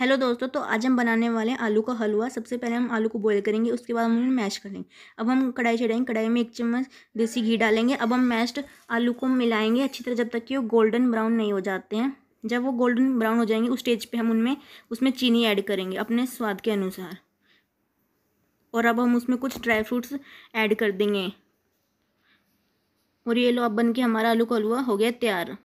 hello दोस्तों तो आज हम बनाने वाले हैं आलू का हलवा सबसे पहले हम आलू को बॉईल करेंगे उसके बाद हम उन्हें मैश कर लेंगे अब हम कढ़ाई चढ़ाएंगे कढ़ाई में एक चम्मच देसी घी डालेंगे अब हम मैश्ड आलू को मिलाएंगे अच्छी तरह जब तक कि वो गोल्डन ब्राउन नहीं हो जाते हैं जब वो गोल्डन ब्राउन हो जाएंगे उस स्टेज पर हम उनमें उसमें चीनी ऐड करेंगे अपने स्वाद के अनुसार और अब हम उसमें कुछ ड्राई फ्रूट्स ऐड कर देंगे और ये लो अब बन के हमारा आलू का हलवा हो गया तैयार